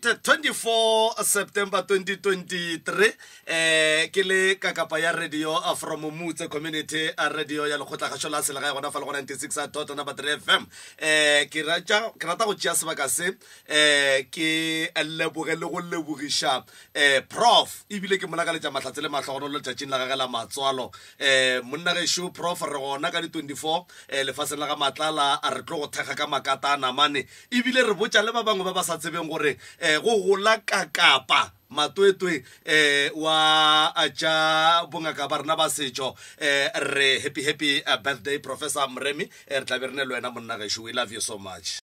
date 24 september 2023 eh ke le kakapa ya radio eh, from mutse community a eh, radio ya lekgotlagaso la selega ya gona fa le go 96 dot number three fm eh ke rata ke rata go tsea sebaka se eh ke leboge le go lebogiša eh prof ebile ke molaka letša matlhatse le matlhogono le letšatšing la gage la matswalo eh monna gešo prof re gona ka di 24 eh lefatsheng la ga matlala a re tlo go thekga ka makata a namane ebile re botša le ba bangwe ba ba sa tsebeng gore eh go gola kakapa matwetwe eh wa aja bongaka ba rena ba setso eh re happy happy eh, birthday professor mremi eh, re tla be re ne le wena monna gaeso we love you so much